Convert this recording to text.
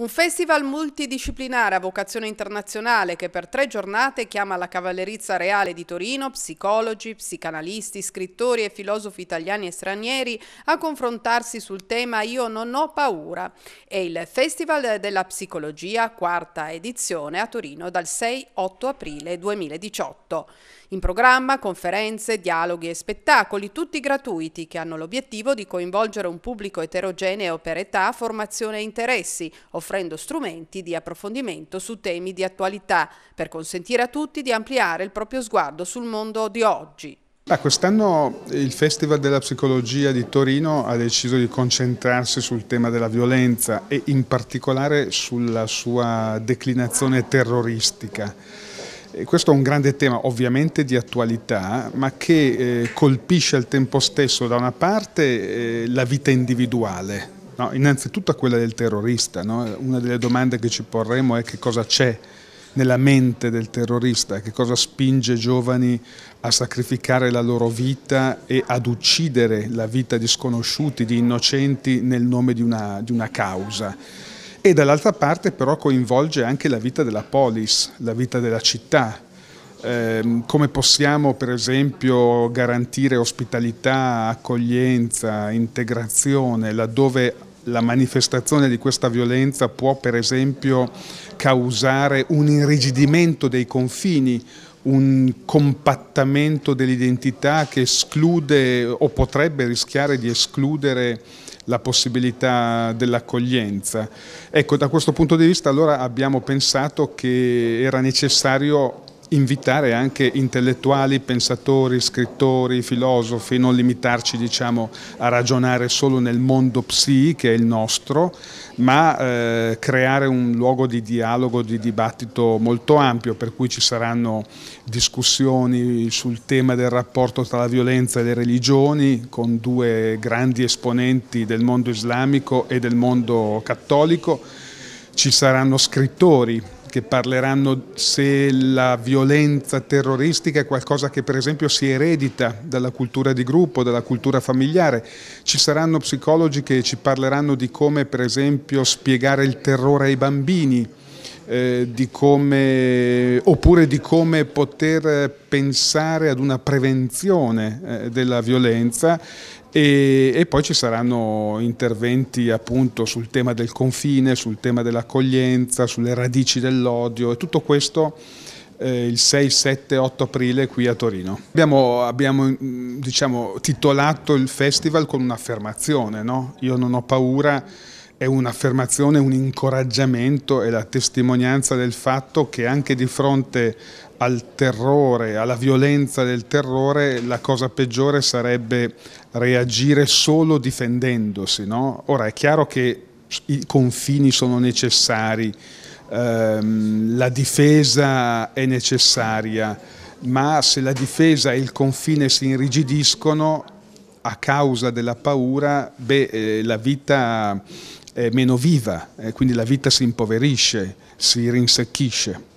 Un festival multidisciplinare a vocazione internazionale che per tre giornate chiama la Cavallerizza Reale di Torino psicologi, psicanalisti, scrittori e filosofi italiani e stranieri a confrontarsi sul tema Io non ho paura. È il Festival della Psicologia, quarta edizione a Torino dal 6-8 aprile 2018. In programma conferenze, dialoghi e spettacoli, tutti gratuiti, che hanno l'obiettivo di coinvolgere un pubblico eterogeneo per età, formazione e interessi, offrendo offrendo strumenti di approfondimento su temi di attualità per consentire a tutti di ampliare il proprio sguardo sul mondo di oggi. Ah, Quest'anno il Festival della Psicologia di Torino ha deciso di concentrarsi sul tema della violenza e in particolare sulla sua declinazione terroristica. E questo è un grande tema ovviamente di attualità, ma che eh, colpisce al tempo stesso da una parte eh, la vita individuale, No, innanzitutto quella del terrorista, no? una delle domande che ci porremo è che cosa c'è nella mente del terrorista, che cosa spinge giovani a sacrificare la loro vita e ad uccidere la vita di sconosciuti, di innocenti nel nome di una, di una causa. E dall'altra parte però coinvolge anche la vita della polis, la vita della città, eh, come possiamo per esempio garantire ospitalità, accoglienza, integrazione laddove la manifestazione di questa violenza può per esempio causare un irrigidimento dei confini, un compattamento dell'identità che esclude o potrebbe rischiare di escludere la possibilità dell'accoglienza. Ecco, da questo punto di vista allora abbiamo pensato che era necessario invitare anche intellettuali, pensatori, scrittori, filosofi, non limitarci diciamo, a ragionare solo nel mondo psi che è il nostro, ma eh, creare un luogo di dialogo, di dibattito molto ampio per cui ci saranno discussioni sul tema del rapporto tra la violenza e le religioni con due grandi esponenti del mondo islamico e del mondo cattolico, ci saranno scrittori che parleranno se la violenza terroristica è qualcosa che per esempio si eredita dalla cultura di gruppo, dalla cultura familiare. Ci saranno psicologi che ci parleranno di come per esempio spiegare il terrore ai bambini. Eh, di come, oppure di come poter pensare ad una prevenzione eh, della violenza e, e, poi ci saranno interventi appunto sul tema del confine, sul tema dell'accoglienza, sulle radici dell'odio e tutto questo eh, il 6, 7, 8 aprile qui a Torino. Abbiamo, abbiamo mm, diciamo, titolato il festival con un'affermazione, no? io non ho paura è un'affermazione, un incoraggiamento e la testimonianza del fatto che anche di fronte al terrore, alla violenza del terrore, la cosa peggiore sarebbe reagire solo difendendosi. No? Ora è chiaro che i confini sono necessari, ehm, la difesa è necessaria, ma se la difesa e il confine si irrigidiscono a causa della paura, beh, eh, la vita è meno viva, eh, quindi la vita si impoverisce, si rinsecchisce.